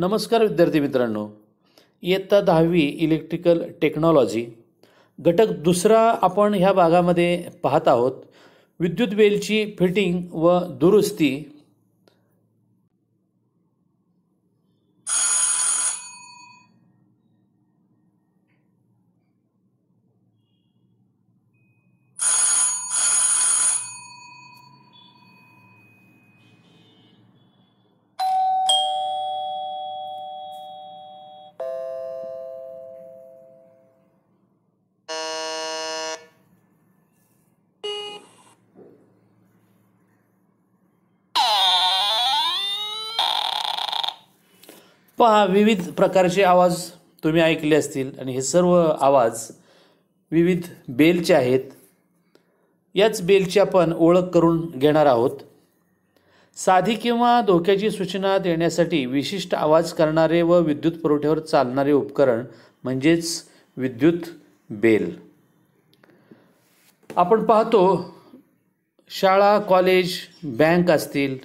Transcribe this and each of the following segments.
नमस्कार विद्यार्थी मित्रांनो इयत्ता दहावी इलेक्ट्रिकल टेक्नॉलॉजी घटक दुसरा आपण ह्या भागामध्ये पाहत आहोत विद्युत बेलची फिटिंग व दुरुस्ती पहा विविध प्रकारचे आवाज तुम्ही ऐकले असतील आणि हे सर्व आवाज विविध बेलचे आहेत याच बेलची आपण ओळख करून घेणार आहोत साधी किंवा धोक्याची सूचना देण्यासाठी विशिष्ट आवाज करणारे व विद्युत पुरवठ्यावर चालणारे उपकरण म्हणजेच विद्युत बेल आपण पाहतो शाळा कॉलेज बँक असतील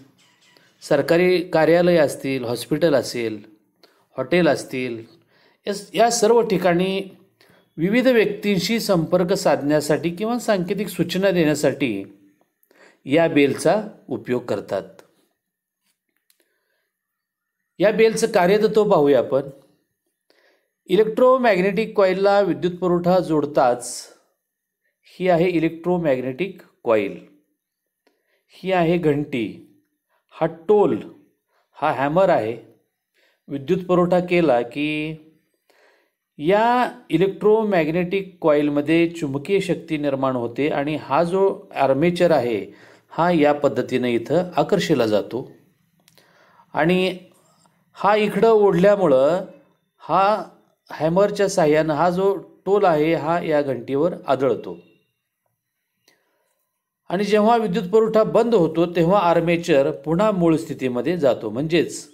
सरकारी कार्यालय असतील हॉस्पिटल असेल हॉटेल असतील यस या सर्व ठिकाणी विविध व्यक्तींशी संपर्क साधण्यासाठी किंवा सांकेतिक सूचना देण्यासाठी या बेलचा उपयोग करतात या बेलचं कार्य तो पाहूया आपण इलेक्ट्रोमॅग्नेटिक कॉईलला विद्युत पुरवठा जोडताच ही आहे इलेक्ट्रोमॅग्नेटिक कॉईल ही आहे घंटी हा टोल हा हॅमर आहे विद्युत पुरवठा केला की या इलेक्ट्रोमॅग्नेटिक कॉईलमध्ये चुंबकीय शक्ती निर्माण होते आणि हा जो आर्मेचर आहे हा या पद्धतीनं इथं आकर्षिला जातो आणि हा इकडं ओढल्यामुळं हा हॅमरच्या साह्यानं हा जो टोल आहे हा या घंटीवर आदळतो आणि जेव्हा विद्युत पुरवठा बंद होतो तेव्हा आर्मेचर पुन्हा मूळ स्थितीमध्ये जातो म्हणजेच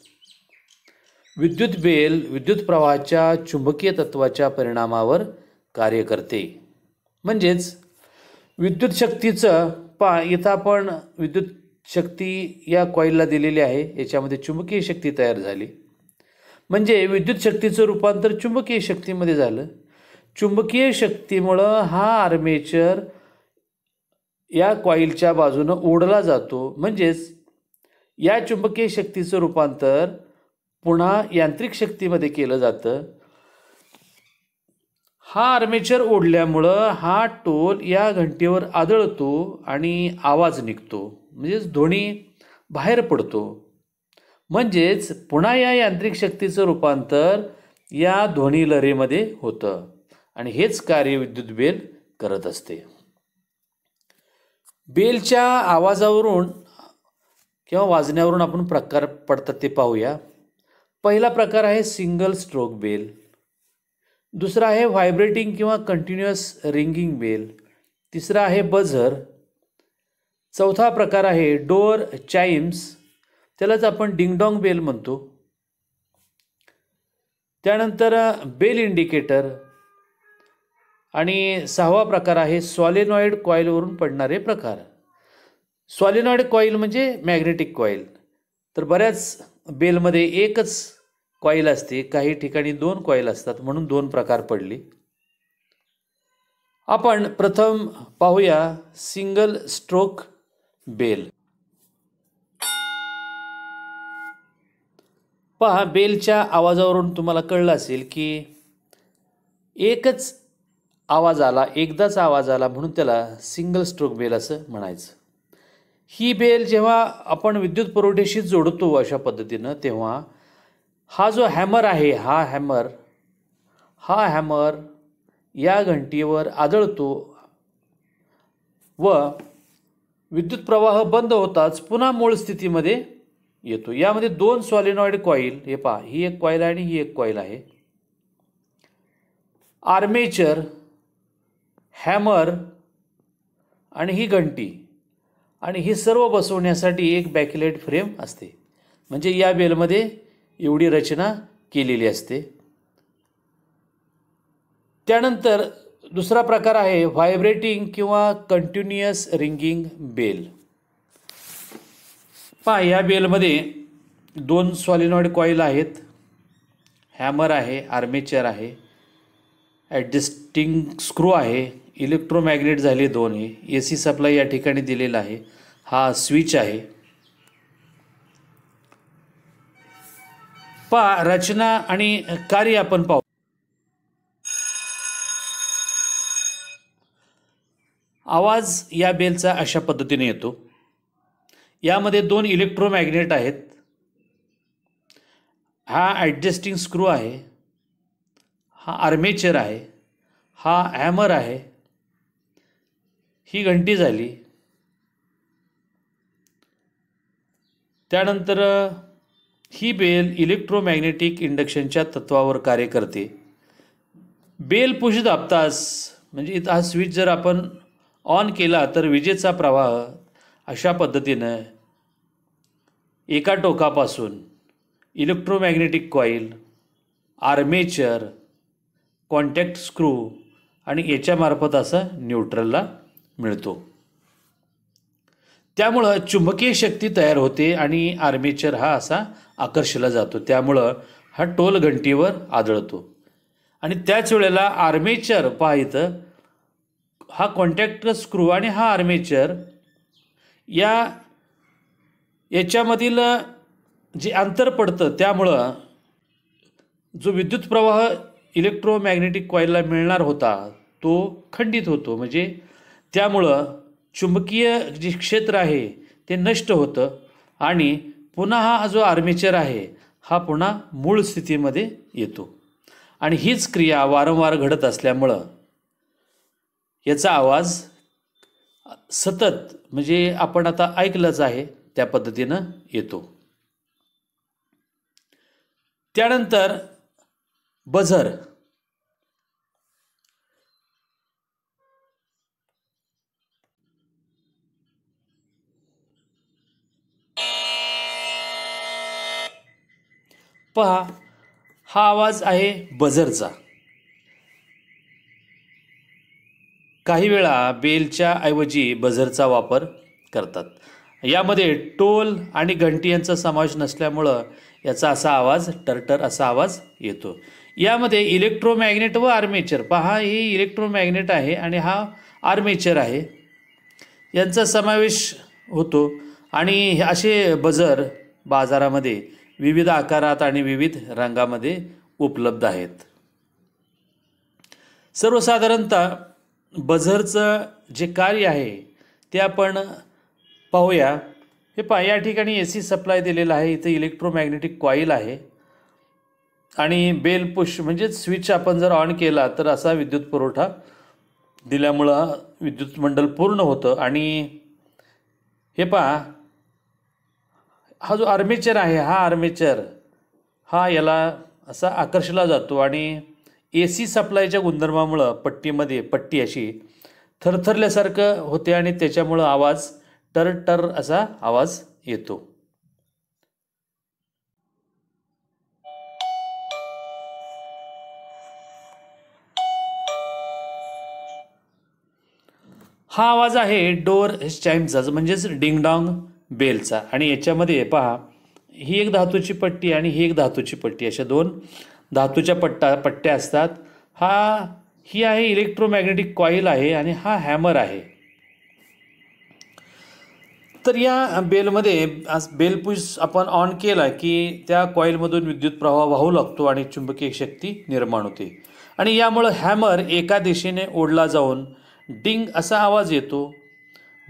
विद्युत बेल विद्युत प्रवाहाच्या चुंबकीय तत्वाच्या परिणामावर कार्य करते म्हणजेच विद्युत शक्तीचं पा इथं आपण विद्युत शक्ती या कॉईलला दिलेली आहे याच्यामध्ये चुंबकीय शक्ती तयार झाली म्हणजे विद्युत शक्तीचं रूपांतर चुंबकीय शक्तीमध्ये झालं चुंबकीय शक्तीमुळं हा आर्मेचर या कॉईलच्या बाजूनं ओढला जातो म्हणजेच या चुंबकीय शक्तीचं रूपांतर पुन्हा यांत्रिक शक्तीमध्ये केलं जातं हा आर्मेचर ओढल्यामुळं हा टोल या घंटेवर आदळतो आणि आवाज निघतो म्हणजेच ध्वनी बाहेर पडतो म्हणजेच पुन्हा या यांत्रिक शक्तीचं रूपांतर या ध्वनी लहरीमध्ये होतं आणि हेच कार्य विद्युत बेल करत असते बेलच्या आवाजावरून किंवा वाजण्यावरून आपण प्रकार पडतात ते पाहूया पहिला प्रकार आहे सिंगल स्ट्रोक बेल दुसरा आहे व्हायब्रेटिंग किंवा कंटिन्युअस रिंगिंग बेल तिसरा आहे बझर चौथा प्रकार आहे डोअर चाईम्स त्यालाच आपण डिंगडॉंग बेल म्हणतो त्यानंतर बेल इंडिकेटर आणि सहावा प्रकार आहे सॉलिनॉइड कॉईलवरून पडणारे प्रकार सॉलिनॉइड कॉईल म्हणजे मॅग्नेटिक कॉईल तर बऱ्याच बेलमध्ये एकच कॉईल असते काही ठिकाणी दोन कॉईल असतात म्हणून दोन प्रकार पडले आपण प्रथम पाहूया सिंगल स्ट्रोक बेल पहा बेलच्या आवाजावरून तुम्हाला कळलं असेल की एकच आवाज आला एकदाच आवाज आला म्हणून त्याला सिंगल स्ट्रोक बेल असं म्हणायचं ही बेल जेव्हा आपण विद्युत पुरवठ्याशी जोडतो अशा पद्धतीनं तेव्हा हा जो हॅमर आहे हा हॅमर हा हॅमर या घंटीवर आदळतो व विद्युत प्रवाह बंद होताच पुन्हा मूळ स्थितीमध्ये येतो यामध्ये दोन सॉलिनॉइड कॉईल हे पहा ही एक कॉईल आहे आणि ही एक कॉईल आहे आर्मेचर हॅमर आणि ही घंटी आणि ही सर्व बसवण्यासाठी एक बॅकलेट फ्रेम असते म्हणजे या बेलमध्ये एवढी रचना केलेली असते त्यानंतर दुसरा प्रकार आहे व्हायब्रेटिंग किंवा कंटिन्युअस रिंगिंग बेल पहा या बेलमध्ये दोन सॉलिनॉइड कॉईल आहेत हॅमर आहे आर्मेचर आहे ॲडजस्टिंग स्क्रू आहे इलेक्ट्रोमॅग्नेट झाले दोन हे ए सी सप्लाय या ठिकाणी दिलेला आहे हा स्विच आहे पा रचना आणि कार्य आपण पाहू आवाज या बेलचा अशा पद्धतीने येतो यामध्ये दोन इलेक्ट्रोमॅग्नेट आहेत हा ॲडजस्टिंग स्क्रू आहे हा आर्मेचर आहे हा हॅमर आहे ही घंटी झाली त्यानंतर ही बेल इलेक्ट्रोमॅग्नेटिक इंडक्शनच्या तत्वावर कार्य करते बेल पुश दाबतास म्हणजे इथं हा स्विच जर आपण ऑन केला तर विजेचा प्रवाह अशा पद्धतीनं एका टोकापासून electromagnetic coil armature contact screw आणि याच्यामार्फत असं न्यूट्रलला मिळतो त्यामुळं चुंबकीय शक्ती तयार होते आणि आर्मेचर हा असा आकर्षला जातो त्यामुळं हा टोल घंटीवर आदळतो आणि त्याच वेळेला आर्मेचर पाहित हा कॉन्टॅक्ट स्क्रू आणि हा आर्मेचर या याच्यामधील जे अंतर पडतं त्यामुळं जो विद्युत प्रवाह इलेक्ट्रोमॅग्नेटिक कॉईलला मिळणार होता तो खंडित होतो म्हणजे त्यामुळं चुंबकीय जे क्षेत्र आहे ते नष्ट होतं आणि पुन्हा हा जो आर्मेचर आहे हा पुन्हा मूळ स्थितीमध्ये येतो आणि हीच क्रिया वारंवार घडत असल्यामुळं याचा आवाज सतत म्हणजे आपण आता ऐकलंच आहे त्या पद्धतीनं येतो त्यानंतर बझर पहा हा आवाज आहे बजरचा काही वेळा बेलच्या ऐवजी बजरचा वापर करतात यामध्ये टोल आणि घंटी यांचा समावेश नसल्यामुळं याचा असा आवाज टरटर असा आवाज येतो यामध्ये इलेक्ट्रोमॅग्नेट व आर्मेचर पहा हे इलेक्ट्रोमॅग्नेट आहे आणि हा आर्मेचर आहे यांचा समावेश होतो आणि असे बजर बाजारामध्ये विविध आकारात आणि विविध रंगामध्ये उपलब्ध आहेत सर्वसाधारणतः बझरचं जे कार्य आहे ते आपण पाहूया हे पा या ठिकाणी ए सी सप्लाय दिलेला आहे इथे इलेक्ट्रोमॅग्नेटिक कॉईल आहे आणि बेल पुश म्हणजेच स्विच आपण जर ऑन केला तर असा विद्युत पुरवठा दिल्यामुळं विद्युत मंडल पूर्ण होतं आणि हे पहा हा जो आर्मेचर आहे हा आर्मेचर हा याला असा आकर्षला जातो आणि ए सी सप्लायच्या गुणधर्मामुळं पट्टीमध्ये पट्टी अशी थरथरल्यासारखं होते आणि त्याच्यामुळं आवाज टर टर असा आवाज येतो हा आवाज आहे डोअर चाईमचाच म्हणजेच डिंगडॉंग बेलचा आणि याच्यामध्ये पहा ही एक धातूची पट्टी आणि ही एक धातूची पट्टी अशा दोन धातूच्या पट्टा पट्ट्या असतात हा ही आहे इलेक्ट्रोमॅग्नेटिक कॉईल आहे आणि हा हॅमर आहे तर या बेलमध्ये आज बेलपूस आपण ऑन केला की त्या कॉईलमधून विद्युत प्रवाह वाहू लागतो आणि चुंबकीय शक्ती निर्माण होते आणि यामुळं हॅमर एका दिशेने ओढला जाऊन डिंग असा आवाज येतो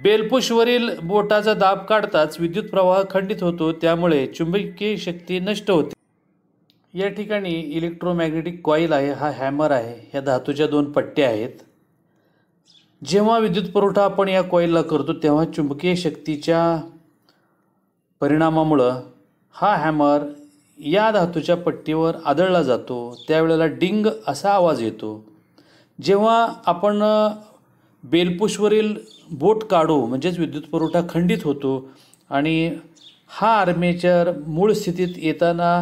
बेलपुशवरील बोटाचा दाब काढताच विद्युत प्रवाह खंडित होतो त्यामुळे चुंबकीय शक्ती नष्ट होते या ठिकाणी इलेक्ट्रोमॅग्नेटिक कॉईल आहे हा हॅमर आहे या धातूच्या दोन पट्ट्या आहेत जेव्हा विद्युत पुरवठा आपण या कॉईलला करतो तेव्हा चुंबकीय शक्तीच्या परिणामामुळं हा हॅमर या धातूच्या पट्टीवर आदळला जातो त्यावेळेला डिंग असा आवाज येतो जेव्हा आपण बेलपुशवरील बोट काढू म्हणजेच विद्युत पुरवठा खंडित होतो आणि हा आर्मेचर मूळ स्थितीत येताना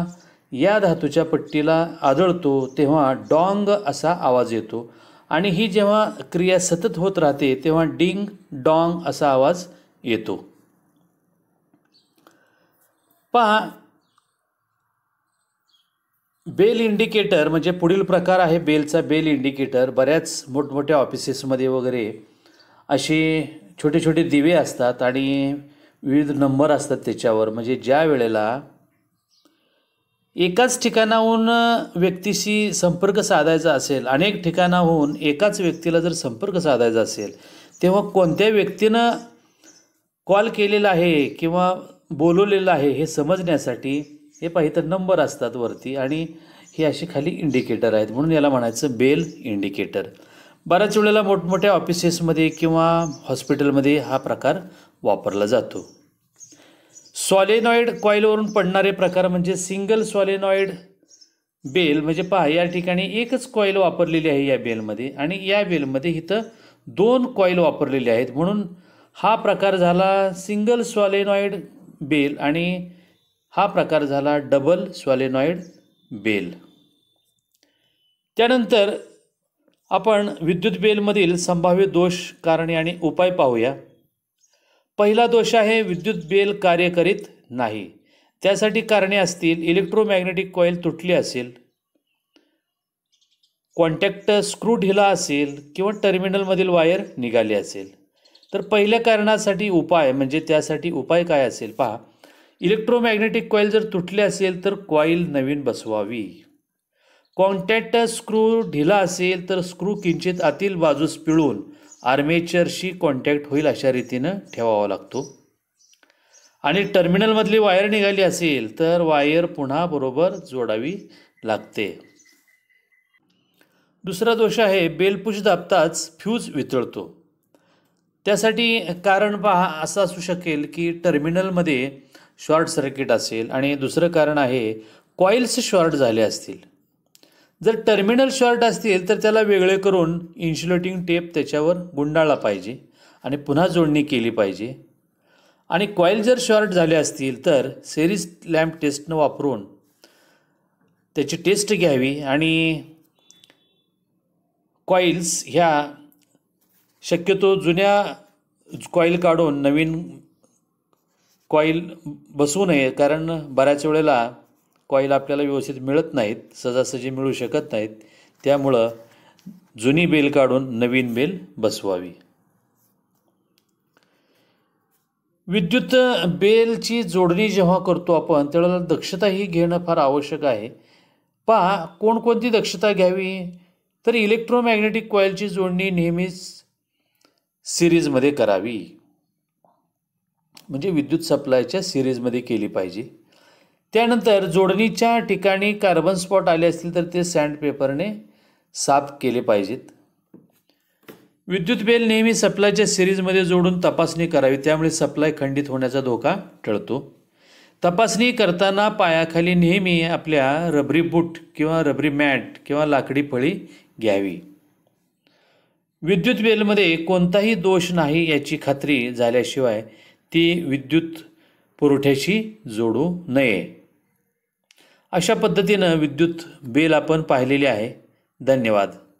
या धातूच्या पट्टीला आदळतो तेव्हा डॉंग असा आवाज येतो आणि ही जेव्हा क्रिया सतत होत राहते तेव्हा डिंग डॉंग असा आवाज येतो पहा बेल इंडिकेटर म्हणजे पुढील प्रकार आहे बेलचा बेल इंडिकेटर बऱ्याच मोठमोठ्या ऑफिसेसमध्ये वगैरे असे छोटे छोटे दिवे असतात आणि विविध नंबर असतात त्याच्यावर म्हणजे ज्या वेळेला एकाच ठिकाणाहून व्यक्तीशी संपर्क साधायचा असेल अनेक ठिकाणाहून एकाच व्यक्तीला जर संपर्क साधायचा असेल तेव्हा कोणत्या व्यक्तीनं कॉल केलेला आहे किंवा बोलवलेलं आहे हे समजण्यासाठी हे पाहि तर नंबर असतात वरती आणि हे असे खाली इंडिकेटर आहेत म्हणून याला म्हणायचं बेल इंडिकेटर बऱ्याच वेळेला मोठमोठ्या ऑफिसेसमध्ये किंवा हॉस्पिटलमध्ये हा प्रकार वापरला जातो सॉलेनॉईड कॉईलवरून पडणारे प्रकार म्हणजे सिंगल सॉलेनॉईड बेल म्हणजे पहा या ठिकाणी एकच कॉईल वापरलेली आहे या बेलमध्ये आणि या बेलमध्ये इथं दोन कॉईल वापरलेले आहेत म्हणून हा प्रकार झाला सिंगल सॉलेनॉईड बेल आणि हा प्रकार झाला डबल स्वालेनॉइड बेल त्यानंतर आपण विद्युत बेलमधील संभाव्य दोष कारणे आणि उपाय पाहूया पहिला दोष आहे विद्युत बेल कार्य करीत नाही त्यासाठी कारणे असतील इलेक्ट्रोमॅग्नेटिक कॉईल तुटली असेल कॉन्टॅक्ट स्क्रू ढिला असेल किंवा टर्मिनलमधील वायर निघाली असेल तर पहिल्या कारणासाठी उपाय म्हणजे त्यासाठी उपाय काय असेल पहा इलेक्ट्रोमॅग्नेटिक कॉईल जर तुटले असेल तर कॉईल नवीन बसवावी कॉन्टॅक्ट स्क्रू ढिला असेल तर स्क्रू किंचित आतील बाजूस पिळून आर्मेचरशी कॉन्टॅक्ट होईल अशा रीतीनं ठेवावा लागतो आणि टर्मिनलमधली वायर निघाली असेल तर वायर पुन्हा बरोबर जोडावी लागते दुसरा दोष आहे बेलपुश दाबताच फ्यूज वितळतो त्यासाठी कारण पहा असं असू शकेल की टर्मिनलमध्ये शॉर्ट सर्किट असेल आणि दुसरं कारण आहे कॉईल्स शॉर्ट झाले असतील जर टर्मिनल शॉर्ट असतील तर त्याला वेगळे करून इन्शुलेटिंग टेप त्याच्यावर गुंडाळला पाहिजे आणि पुन्हा जोडणी केली पाहिजे आणि कॉईल जर शॉर्ट झाले असतील तर सेरीज लॅम्प टेस्टनं वापरून त्याची टेस्ट घ्यावी आणि कॉईल्स ह्या शक्यतो जुन्या कॉईल काढून नवीन कॉईल बसवू नये कारण बऱ्याच वेळेला कॉईल आपल्याला व्यवस्थित मिळत नाहीत सजासजी मिळू शकत नाहीत त्यामुळं जुनी बेल काढून नवीन बेल बसवावी विद्युत बेलची जोडणी जेव्हा करतो आपण त्यावेळेला दक्षताही घेणं फार आवश्यक आहे पहा कोणकोणती दक्षता घ्यावी तर इलेक्ट्रोमॅग्नेटिक कॉईलची जोडणी नेहमीच सिरीजमध्ये करावी म्हणजे विद्युत सप्लायच्या सिरीजमध्ये केली पाहिजे त्यानंतर जोडणीच्या ठिकाणी कार्बन स्पॉट आले असतील तर ते सँडपेपरने साफ केले पाहिजेत विद्युत बेल नेहमी सप्लायच्या सिरीजमध्ये जोडून तपासणी करावी त्यामुळे सप्लाय खंडित होण्याचा धोका टळतो तपासणी करताना पायाखाली नेहमी आपल्या रबरी बूट किंवा रबरी मॅट किंवा लाकडी फळी घ्यावी विद्युत बेलमध्ये कोणताही दोष नाही याची खात्री झाल्याशिवाय ती विद्युत पुरवठ्याशी जोडू नये अशा पद्धतीनं विद्युत बिल आपण पाहिलेली आहे धन्यवाद